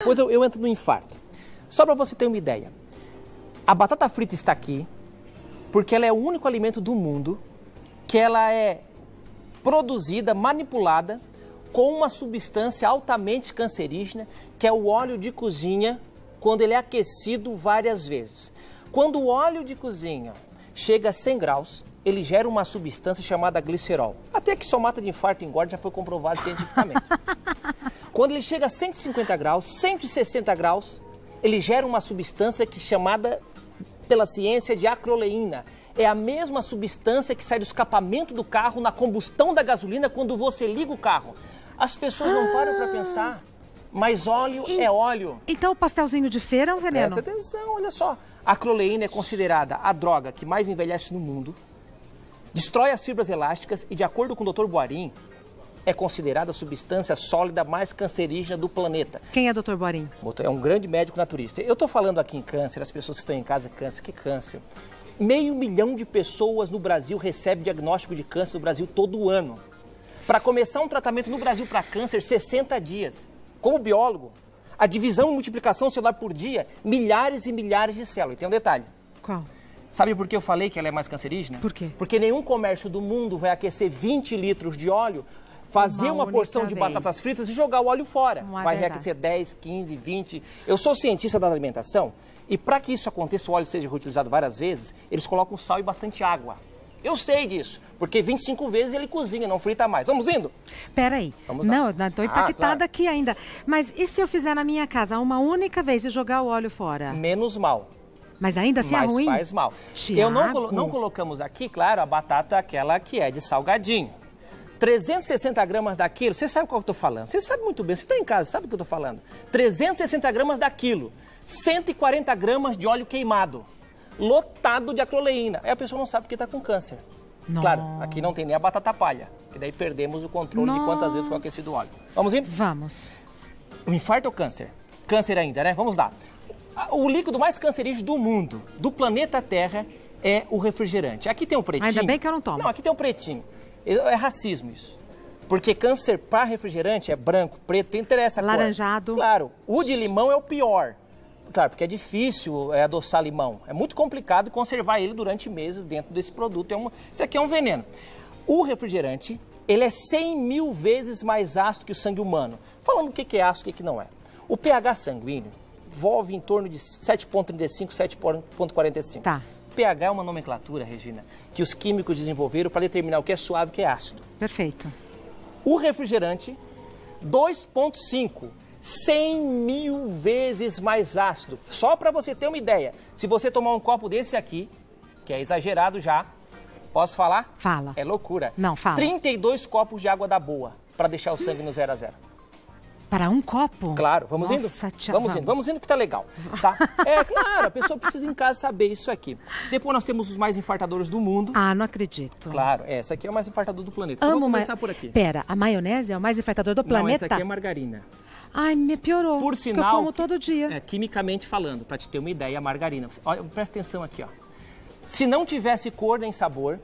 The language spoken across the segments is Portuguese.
Depois eu, eu entro no infarto. Só para você ter uma ideia. A batata frita está aqui porque ela é o único alimento do mundo que ela é produzida, manipulada com uma substância altamente cancerígena, que é o óleo de cozinha, quando ele é aquecido várias vezes. Quando o óleo de cozinha chega a 100 graus, ele gera uma substância chamada glicerol. Até que só mata de infarto e engorda já foi comprovado cientificamente. Quando ele chega a 150 graus, 160 graus, ele gera uma substância que é chamada pela ciência de acroleína. É a mesma substância que sai do escapamento do carro na combustão da gasolina quando você liga o carro. As pessoas ah. não param para pensar, mas óleo e, é óleo. Então o pastelzinho de feira é um veneno? Presta atenção, olha só. A acroleína é considerada a droga que mais envelhece no mundo, destrói as fibras elásticas e, de acordo com o Dr. Boarim, é considerada a substância sólida mais cancerígena do planeta. Quem é Dr. Borim? É um grande médico naturista. Eu estou falando aqui em câncer, as pessoas que estão em casa, câncer, que é câncer. Meio milhão de pessoas no Brasil recebe diagnóstico de câncer no Brasil todo ano. Para começar um tratamento no Brasil para câncer, 60 dias. Como biólogo, a divisão e multiplicação celular por dia, milhares e milhares de células. E tem um detalhe. Qual? Sabe por que eu falei que ela é mais cancerígena? Por quê? Porque nenhum comércio do mundo vai aquecer 20 litros de óleo fazer uma, uma porção de batatas fritas e jogar o óleo fora. É Vai verdade. reaquecer 10, 15, 20. Eu sou cientista da alimentação e para que isso aconteça, o óleo seja reutilizado várias vezes, eles colocam sal e bastante água. Eu sei disso, porque 25 vezes ele cozinha, não frita mais. Vamos indo? Peraí. Vamos Não, não, estou ah, impactada ah, claro. aqui ainda. Mas e se eu fizer na minha casa uma única vez e jogar o óleo fora? Menos mal. Mas ainda assim é Mas é ruim? faz mal. Tiago. Eu não, não colocamos aqui, claro, a batata aquela que é de salgadinho. 360 gramas daquilo, você sabe qual eu estou falando. Você sabe muito bem, você está em casa, sabe o que eu estou falando. 360 gramas daquilo, 140 gramas de óleo queimado, lotado de acroleína. Aí a pessoa não sabe porque está com câncer. Nossa. Claro, aqui não tem nem a batata palha, que daí perdemos o controle Nossa. de quantas vezes foi aquecido o óleo. Vamos indo? Vamos. O infarto ou câncer? Câncer ainda, né? Vamos lá. O líquido mais cancerígeno do mundo, do planeta Terra, é o refrigerante. Aqui tem um pretinho. Ainda bem que eu não tomo. Não, aqui tem um pretinho. É racismo isso. Porque câncer para refrigerante é branco, preto, interessa a Laranjado. Cor. Claro, o de limão é o pior. Claro, porque é difícil é, adoçar limão. É muito complicado conservar ele durante meses dentro desse produto. É um, Isso aqui é um veneno. O refrigerante, ele é 100 mil vezes mais ácido que o sangue humano. Falando o que é ácido e o que não é. O pH sanguíneo envolve em torno de 7,35, 7,45. Tá pH é uma nomenclatura, Regina, que os químicos desenvolveram para determinar o que é suave e o que é ácido. Perfeito. O refrigerante, 2,5 100 mil vezes mais ácido. Só para você ter uma ideia, se você tomar um copo desse aqui, que é exagerado já, posso falar? Fala. É loucura. Não, fala. 32 copos de água da boa para deixar o sangue no zero a zero. Para um copo? Claro, vamos Nossa, indo? Tia, vamos, vamos indo, vamos indo que tá legal, tá? É claro, a pessoa precisa em casa saber isso aqui. Depois nós temos os mais infartadores do mundo. Ah, não acredito. Claro, é, essa aqui é o mais infartador do planeta. Amo Vamos começar ma... por aqui. Pera, a maionese é o mais infartador do planeta? Não, essa aqui é margarina. Ai, me piorou. Por sinal, eu como todo dia. É, quimicamente falando, para te ter uma ideia, a margarina. Olha, presta atenção aqui, ó. Se não tivesse cor nem sabor,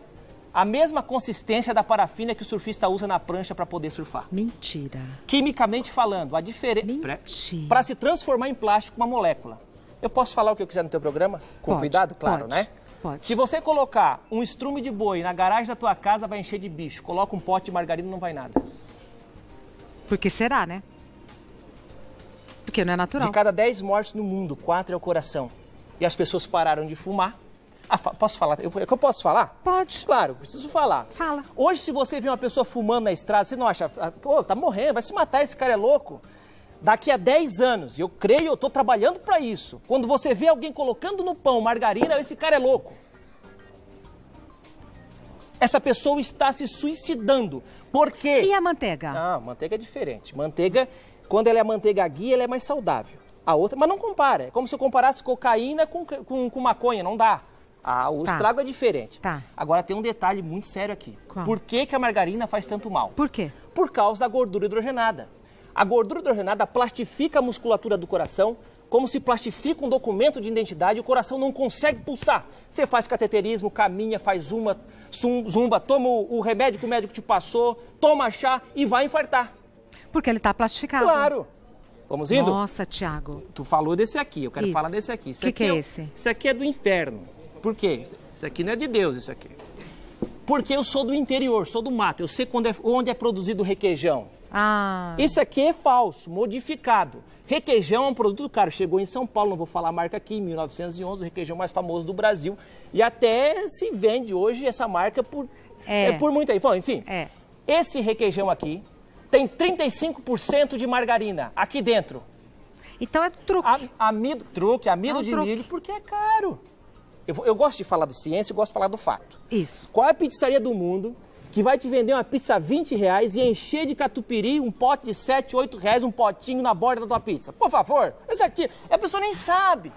a mesma consistência da parafina que o surfista usa na prancha para poder surfar. Mentira. Quimicamente falando, a diferença para se transformar em plástico uma molécula. Eu posso falar o que eu quiser no teu programa? Com pode, cuidado, claro, pode, né? Pode. Se você colocar um estrume de boi na garagem da tua casa, vai encher de bicho. Coloca um pote de margarina, não vai nada. Porque será, né? Porque não é natural. De cada 10 mortes no mundo, 4 é o coração. E as pessoas pararam de fumar ah, posso falar? Eu, é eu posso falar? Pode. Claro, preciso falar. Fala. Hoje, se você vê uma pessoa fumando na estrada, você não acha, ah, pô, tá morrendo, vai se matar, esse cara é louco. Daqui a 10 anos, eu creio, eu tô trabalhando para isso. Quando você vê alguém colocando no pão margarina, esse cara é louco. Essa pessoa está se suicidando. Por quê? E a manteiga? Ah, manteiga é diferente. Manteiga, quando ela é manteiga guia, ela é mais saudável. A outra, mas não compara. É como se eu comparasse cocaína com, com, com maconha, não dá. Ah, o tá. estrago é diferente. Tá. Agora tem um detalhe muito sério aqui. Qual? Por que, que a margarina faz tanto mal? Por quê? Por causa da gordura hidrogenada. A gordura hidrogenada plastifica a musculatura do coração, como se plastifica um documento de identidade, o coração não consegue pulsar. Você faz cateterismo, caminha, faz uma zumba, toma o, remédio que o médico te passou, toma chá e vai infartar. Porque ele está plastificado. Claro. Vamos indo? Nossa, Tiago. Tu falou desse aqui, eu quero Isso. falar desse aqui. O que, que é, é esse? Isso aqui é do inferno. Por quê? Isso aqui não é de Deus, isso aqui. Porque eu sou do interior, sou do mato, eu sei é, onde é produzido o requeijão. Ah. Isso aqui é falso, modificado. Requeijão é um produto caro. Chegou em São Paulo, não vou falar a marca aqui, em 1911, o requeijão mais famoso do Brasil. E até se vende hoje essa marca por, é. é por muito aí. Bom, enfim, é. esse requeijão aqui tem 35% de margarina aqui dentro. Então é truque. amido, truque, amido é um de truque. milho, porque é caro. Eu, eu gosto de falar do ciência e gosto de falar do fato. Isso. Qual é a pizzaria do mundo que vai te vender uma pizza a 20 reais e encher de catupiry um pote de 7, 8 reais, um potinho na borda da tua pizza? Por favor, esse aqui, a pessoa nem sabe.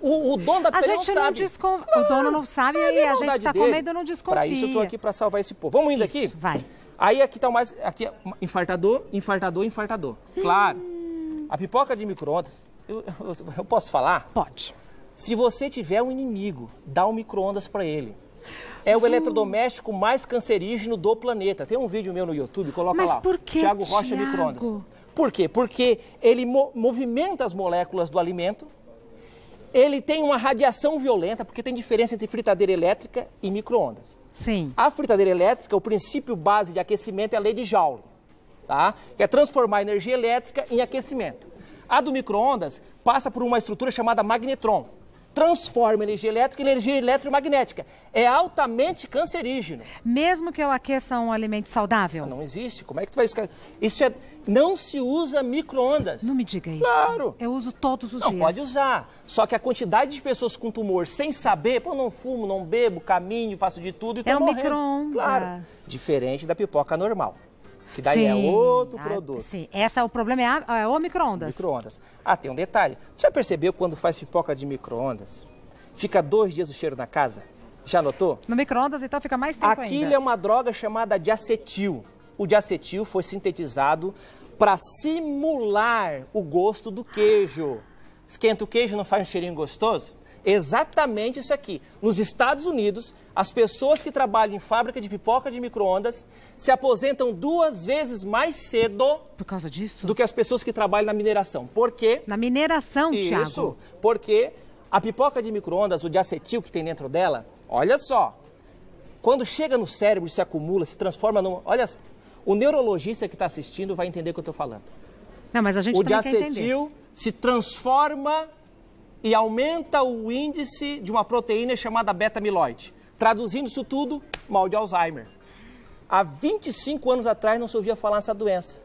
O, o dono da pizzaria não sabe. A descon... Não, o dono não sabe é e a gente está com medo, não desconfia. Para isso eu estou aqui para salvar esse povo. Vamos indo isso, aqui? vai. Aí aqui é tá mais... Aqui é infartador, infartador, infartador. Claro. Hum. A pipoca de micro-ondas, eu, eu, eu posso falar? Pode. Se você tiver um inimigo, dá um micro-ondas para ele. É o eletrodoméstico mais cancerígeno do planeta. Tem um vídeo meu no YouTube, coloca Mas lá. Por que, Tiago Rocha microondas. micro-ondas. Por quê? Porque ele mo movimenta as moléculas do alimento, ele tem uma radiação violenta, porque tem diferença entre fritadeira elétrica e micro-ondas. Sim. A fritadeira elétrica, o princípio base de aquecimento é a lei de Joule, tá? que é transformar energia elétrica em aquecimento. A do micro-ondas passa por uma estrutura chamada magnetron transforma energia elétrica em energia eletromagnética. É altamente cancerígeno. Mesmo que eu aqueça um alimento saudável? Não, existe. Como é que tu vai... Isso é... Não se usa micro-ondas. Não me diga isso. Claro. Eu uso todos os não, dias. Não, pode usar. Só que a quantidade de pessoas com tumor sem saber, pô, não fumo, não bebo, caminho, faço de tudo e tô é morrendo. É um micro-ondas. Claro. Diferente da pipoca normal. Que daí é sim, é outro ah, produto. A, sim, essa, o problema é, é o micro-ondas. micro Ah, tem um detalhe. Você já percebeu quando faz pipoca de micro-ondas? Fica dois dias o cheiro na casa? Já notou? No micro-ondas, então, fica mais tempo Aquilo ainda. é uma droga chamada diacetil. O diacetil foi sintetizado para simular o gosto do queijo. Esquenta o queijo, não faz um cheirinho gostoso? exatamente isso aqui. Nos Estados Unidos, as pessoas que trabalham em fábrica de pipoca de micro-ondas se aposentam duas vezes mais cedo. Por causa disso? Do que as pessoas que trabalham na mineração. Por quê? Na mineração, isso, Thiago? Isso. Porque a pipoca de micro-ondas, o diacetil que tem dentro dela, olha só. Quando chega no cérebro, se acumula, se transforma num. Olha, o neurologista que está assistindo vai entender o que eu estou falando. Não, mas a gente o de se transforma e aumenta o índice de uma proteína chamada beta-amiloide. Traduzindo isso tudo, mal de Alzheimer. Há 25 anos atrás não se ouvia falar nessa doença.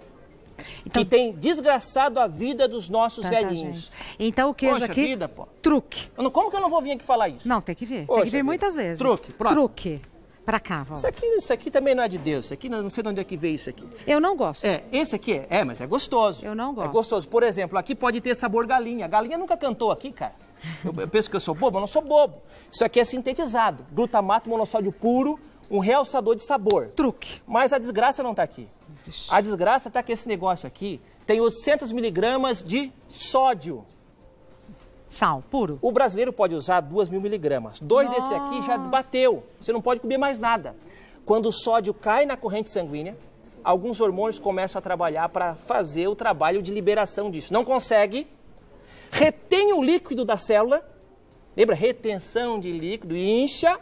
Então, que tem desgraçado a vida dos nossos velhinhos. Gente. Então o queijo Poxa aqui, vida, pô. truque. Como que eu não vou vir aqui falar isso? Não, tem que ver. Poxa tem que ver vida. muitas vezes. Truque, pronto. Truque. Pra cá, volta. Isso aqui, isso aqui também não é de Deus. Isso aqui, não sei de onde é que veio isso aqui. Eu não gosto. É, esse aqui é, é mas é gostoso. Eu não é gosto. É gostoso. Por exemplo, aqui pode ter sabor galinha. galinha nunca cantou aqui, cara. Eu, eu penso que eu sou bobo, eu não sou bobo. Isso aqui é sintetizado. Glutamato monossódio puro, um realçador de sabor. Truque. Mas a desgraça não está aqui. A desgraça está que esse negócio aqui tem 800 miligramas de sódio. Sal puro. O brasileiro pode usar 2 mil miligramas. Dois Nossa. desse aqui já bateu. Você não pode comer mais nada. Quando o sódio cai na corrente sanguínea, alguns hormônios começam a trabalhar para fazer o trabalho de liberação disso. Não consegue, retém o líquido da célula, lembra? Retenção de líquido, incha,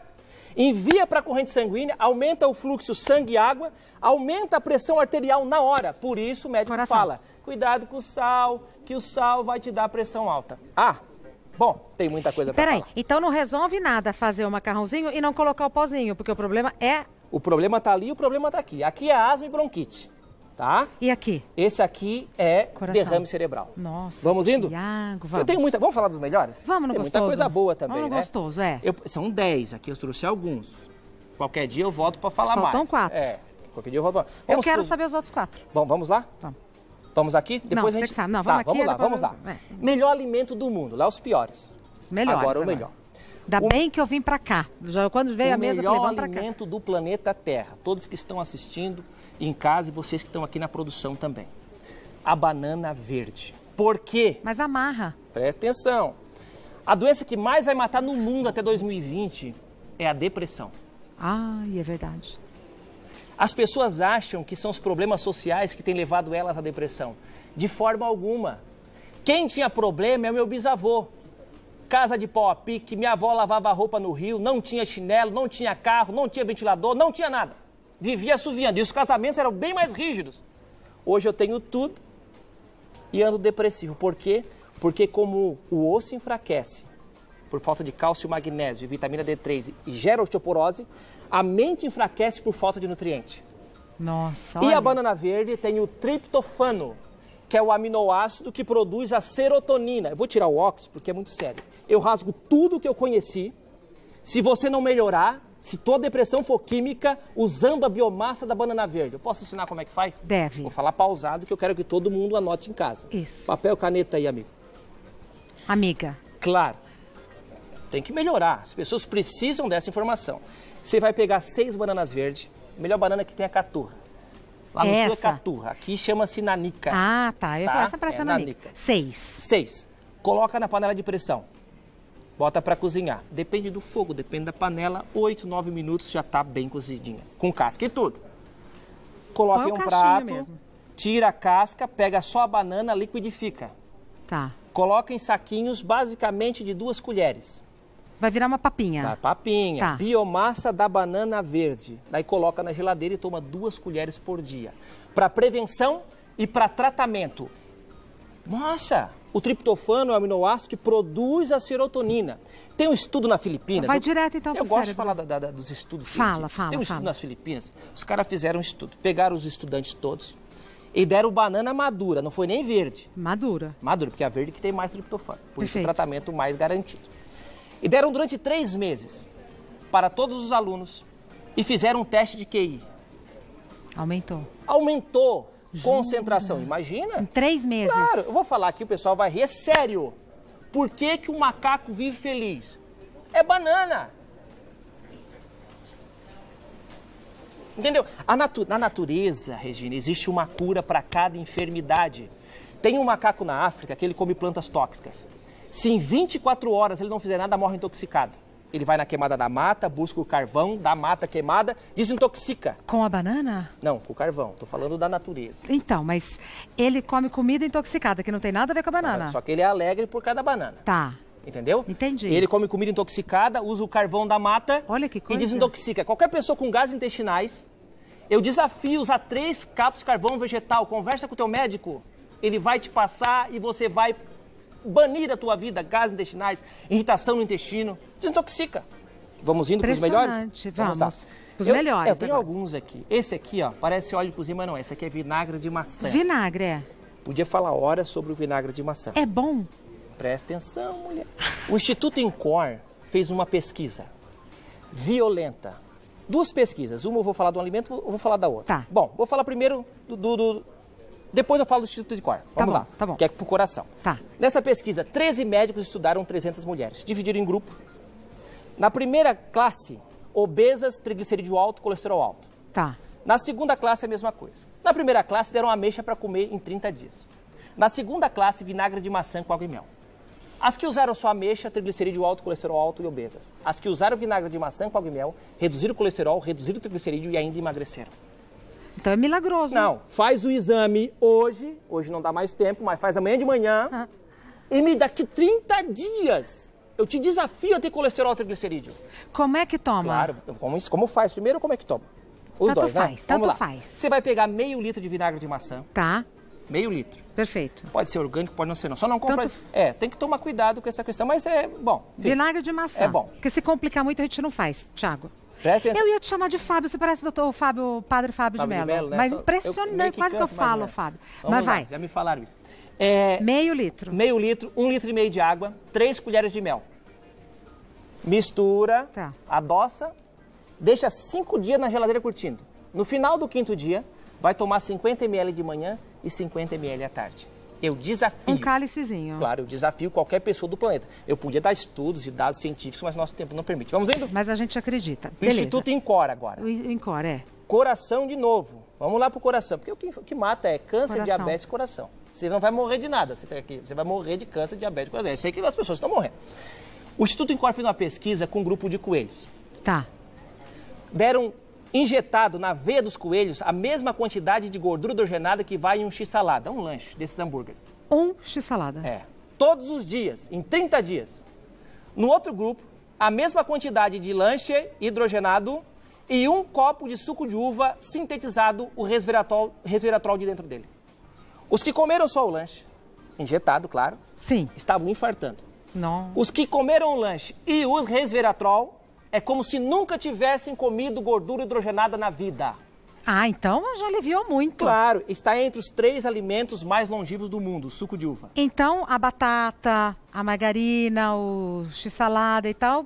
envia para a corrente sanguínea, aumenta o fluxo sangue água, aumenta a pressão arterial na hora. Por isso o médico Coração. fala, cuidado com o sal, que o sal vai te dar pressão alta. Ah, Bom, tem muita coisa para falar. Peraí, então não resolve nada fazer o macarrãozinho e não colocar o pozinho, porque o problema é... O problema tá ali e o problema tá aqui. Aqui é asma e bronquite, tá? E aqui? Esse aqui é Coração. derrame cerebral. Nossa. Vamos indo? Tiago, vamos. Eu tenho muita... Vamos falar dos melhores? Vamos no tem gostoso. muita coisa boa também, vamos no né? gostoso, é. Eu... São 10 aqui, eu trouxe alguns. Qualquer dia eu volto para falar Faltam mais. Faltam quatro. É, qualquer dia eu volto pra... Vamos eu quero saber os outros quatro. Bom, vamos lá? Vamos. Vamos aqui? Depois não, a gente. Sabe. Não, vamos tá, vamos lá, vamos lá. É. Melhor alimento do mundo, lá os piores. Melhor. Agora o melhor. Ainda o... bem que eu vim para cá. Já quando veio o a mesa, eu falei, vamos para cá. melhor alimento do planeta Terra. Todos que estão assistindo em casa e vocês que estão aqui na produção também. A banana verde. Por quê? Mas amarra. Presta atenção. A doença que mais vai matar no mundo até 2020 é a depressão. Ah, é verdade. As pessoas acham que são os problemas sociais que têm levado elas à depressão. De forma alguma. Quem tinha problema é o meu bisavô. Casa de pau a pique, minha avó lavava roupa no rio, não tinha chinelo, não tinha carro, não tinha ventilador, não tinha nada. Vivia assoviando. E os casamentos eram bem mais rígidos. Hoje eu tenho tudo e ando depressivo. Por quê? Porque como o osso enfraquece por falta de cálcio, magnésio e vitamina D3 e gera osteoporose, a mente enfraquece por falta de nutriente. Nossa. E a banana verde tem o triptofano, que é o aminoácido que produz a serotonina. Eu vou tirar o óculos porque é muito sério. Eu rasgo tudo que eu conheci. Se você não melhorar, se tua depressão for química, usando a biomassa da banana verde. Eu posso ensinar como é que faz? Deve. Vou falar pausado que eu quero que todo mundo anote em casa. Isso. Papel, caneta aí, amigo. Amiga. Claro. Tem que melhorar. As pessoas precisam dessa informação. Você vai pegar seis bananas verdes, melhor banana que tem é caturra. Lá essa. no sul é caturra. Aqui chama-se nanica. Ah, tá. Eu tá? faço essa pra essa é, é nanica. nanica. Seis. Seis. Coloca na panela de pressão. Bota para cozinhar. Depende do fogo, depende da panela. Oito, nove minutos já tá bem cozidinha. Com casca e tudo. Coloca em um prato. Mesmo. Tira a casca, pega só a banana, liquidifica. Tá. Coloca em saquinhos basicamente de duas colheres. Vai virar uma papinha. Tá, papinha. Tá. Biomassa da banana verde. Daí coloca na geladeira e toma duas colheres por dia. Para prevenção e para tratamento. Nossa, o triptofano é um aminoácido que produz a serotonina. Tem um estudo na Filipinas. Vai eu, direto então Eu gosto cérebro. de falar da, da, dos estudos. Fala, fala. Tem um estudo nas Filipinas. Os caras fizeram um estudo. Pegaram os estudantes todos e deram banana madura. Não foi nem verde. Madura. Madura, porque é a verde que tem mais triptofano. Por Perfeito. isso o tratamento mais garantido. E deram durante três meses para todos os alunos e fizeram um teste de QI. Aumentou. Aumentou. Concentração, imagina? Em três meses. Claro, eu vou falar aqui, o pessoal vai rir. É sério. Por que, que o macaco vive feliz? É banana. Entendeu? A natu na natureza, Regina, existe uma cura para cada enfermidade. Tem um macaco na África que ele come plantas tóxicas. Se em 24 horas ele não fizer nada, morre intoxicado. Ele vai na queimada da mata, busca o carvão da mata queimada, desintoxica. Com a banana? Não, com o carvão. Estou falando da natureza. Então, mas ele come comida intoxicada, que não tem nada a ver com a banana. só que ele é alegre por cada banana. Tá. Entendeu? Entendi. Ele come comida intoxicada, usa o carvão da mata Olha que coisa. e desintoxica. Qualquer pessoa com gases intestinais, eu desafio usar três capos de carvão vegetal. Conversa com o teu médico. Ele vai te passar e você vai banir da tua vida gases intestinais, irritação no intestino, desintoxica. Vamos indo para os melhores? Vamos. vamos tá. os eu, melhores. Eu tenho agora. alguns aqui. Esse aqui, ó, parece óleo de cozinha, mas não. É. Esse aqui é vinagre de maçã. Vinagre, é. Podia falar horas sobre o vinagre de maçã. É bom? Presta atenção, mulher. O Instituto Incor fez uma pesquisa violenta. Duas pesquisas. Uma eu vou falar do alimento, eu vou falar da outra. Tá. Bom, vou falar primeiro do, do depois eu falo do Instituto de Cor. Tá Vamos tá bom, lá. Tá bom. Que é pro coração. Tá. Nessa pesquisa, 13 médicos estudaram 300 mulheres, dividiram em grupo. Na primeira classe, obesas, triglicerídeo alto, colesterol alto. Tá. Na segunda classe, a mesma coisa. Na primeira classe, deram ameixa para comer em 30 dias. Na segunda classe, vinagre de maçã com água e mel. As que usaram só ameixa, triglicerídeo alto, colesterol alto e obesas. As que usaram vinagre de maçã com água e mel, reduziram o colesterol, reduziram o triglicerídeo e ainda emagreceram. Então é milagroso. Não, faz o exame hoje, hoje não dá mais tempo, mas faz amanhã de manhã. Ah. E me daqui 30 dias eu te desafio a ter colesterol triglicerídeo. Como é que toma? Claro, como, como faz primeiro ou como é que toma? Os tanto dois, né? faz, né? Tanto Vamos lá. faz. Você vai pegar meio litro de vinagre de maçã. Tá. Meio litro. Perfeito. Pode ser orgânico, pode não ser não. Só não compra... Tanto... É, tem que tomar cuidado com essa questão, mas é bom. Enfim, vinagre de maçã. É bom. Porque se complicar muito a gente não faz, Thiago. Eu ia te chamar de Fábio, você parece doutor, Fábio, o padre Fábio, Fábio de Mello. Né? Mas impressionante, eu, quase que eu falo, né? Fábio. Vamos mas vai. Lá, já me falaram isso. É, meio litro. Meio litro, um litro e meio de água, três colheres de mel. Mistura, tá. adoça, deixa cinco dias na geladeira curtindo. No final do quinto dia, vai tomar 50 ml de manhã e 50 ml à tarde. Eu desafio. Um cálicezinho. Claro, eu desafio qualquer pessoa do planeta. Eu podia dar estudos e dados científicos, mas nosso tempo não permite. Vamos indo? Mas a gente acredita. O Beleza. Instituto Incora agora. O Incora, é. Coração de novo. Vamos lá pro coração, porque o que, o que mata é câncer, coração. diabetes e coração. Você não vai morrer de nada. Você, tá aqui, você vai morrer de câncer, diabetes e coração. Eu sei que as pessoas estão morrendo. O Instituto Incora fez uma pesquisa com um grupo de coelhos. Tá. Deram injetado na veia dos coelhos a mesma quantidade de gordura hidrogenada que vai em um x-salada, um lanche desses hambúrguer. Um x-salada? É. Todos os dias, em 30 dias. No outro grupo, a mesma quantidade de lanche hidrogenado e um copo de suco de uva sintetizado, o resveratrol, resveratrol de dentro dele. Os que comeram só o lanche, injetado, claro, Sim. estavam infartando. Não. Os que comeram o lanche e os resveratrol é como se nunca tivessem comido gordura hidrogenada na vida. Ah, então já aliviou muito. Claro, está entre os três alimentos mais longivos do mundo, suco de uva. Então, a batata, a margarina, o x-salada e tal,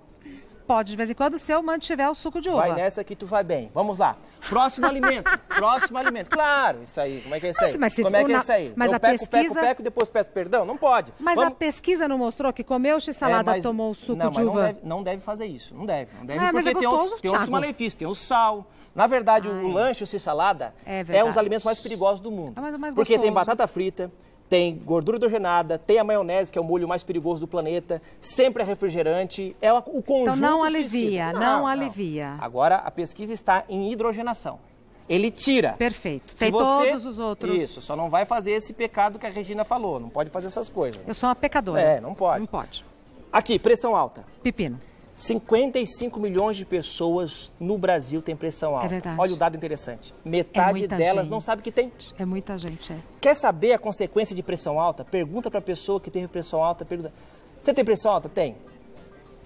Pode, de vez em quando, se eu mantiver o suco de uva. Vai nessa que tu vai bem. Vamos lá. Próximo alimento. Próximo alimento. Claro, isso aí. Como é que é isso aí? Mas, Como é que é isso aí? Mas eu a peco, pesquisa... peco, peco, depois peço perdão? Não pode. Mas Vamos... a pesquisa não mostrou que comeu x-salada, é, mas... tomou o suco não, de uva? Não deve, não deve fazer isso. Não deve. Não deve ah, é porque é gostoso, tem, outros, tem outros malefícios. Tem o sal. Na verdade, Ai. o lanche, o x-salada, é, é um dos alimentos mais perigosos do mundo. É mais, é mais porque tem batata frita, tem gordura hidrogenada, tem a maionese, que é o molho mais perigoso do planeta, sempre é refrigerante, é o conjunto... Então não alivia, não, não, não, alivia. Agora, a pesquisa está em hidrogenação. Ele tira. Perfeito. Se tem você... todos os outros. Isso, só não vai fazer esse pecado que a Regina falou, não pode fazer essas coisas. Eu sou uma pecadora. É, não pode. Não pode. Aqui, pressão alta. Pepino. 55 milhões de pessoas no Brasil têm pressão é alta. É verdade. Olha o dado interessante. É Metade é delas gente. não sabe que tem. É muita gente, é. Quer saber a consequência de pressão alta? Pergunta para a pessoa que teve pressão alta. Pergunta, você tem pressão alta? Tem.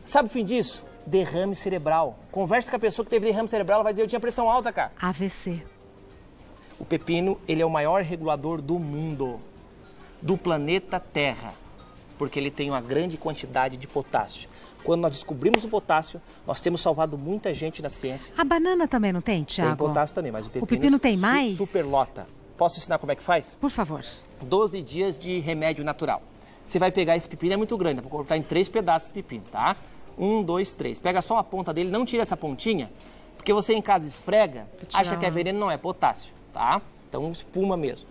Sabe o fim disso? Derrame cerebral. Conversa com a pessoa que teve derrame cerebral, ela vai dizer, eu tinha pressão alta, cara. AVC. O pepino, ele é o maior regulador do mundo, do planeta Terra, porque ele tem uma grande quantidade de potássio. Quando nós descobrimos o potássio, nós temos salvado muita gente na ciência. A banana também não tem, Tiago? Tem potássio também, mas o pepino, o pepino tem su mais? superlota. Posso ensinar como é que faz? Por favor. 12 dias de remédio natural. Você vai pegar esse pepino, é muito grande, dá para cortar em três pedaços esse pepino, tá? Um, dois, três. Pega só a ponta dele, não tira essa pontinha, porque você em casa esfrega, acha que é veneno, não é potássio, tá? Então espuma mesmo.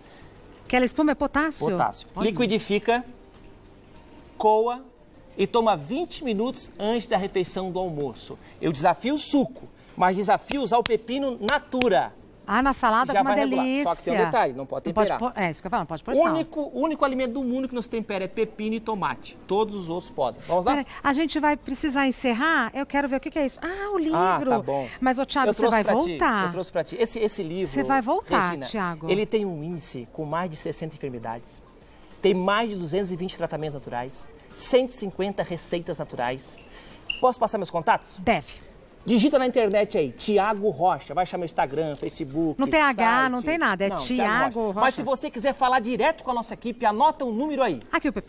Aquela espuma é potássio? Potássio. Olha. Liquidifica, coa e toma 20 minutos antes da refeição do almoço. Eu desafio o suco, mas desafio usar o pepino natura. Ah, na salada Já com uma delícia. Regular. Só que tem um detalhe, não pode temperar. Não pode, é, isso que eu falo, não pode pôr sal. O único, único alimento do mundo que não se tempera é pepino e tomate. Todos os outros podem. Vamos lá? a gente vai precisar encerrar? Eu quero ver o que, que é isso. Ah, o livro. Ah, tá bom. Mas, ô Tiago, você vai voltar. Ti, eu trouxe pra ti. Esse, esse livro, Você vai voltar, Regina, Tiago. Ele tem um índice com mais de 60 enfermidades. Tem mais de 220 tratamentos naturais. 150 receitas naturais. Posso passar meus contatos? Deve. Digita na internet aí, Tiago Rocha. Vai achar meu Instagram, Facebook. Não tem site. H, não tem nada. É Tiago Rocha. Rocha. Mas se você quiser falar direto com a nossa equipe, anota o um número aí. Aqui o PP.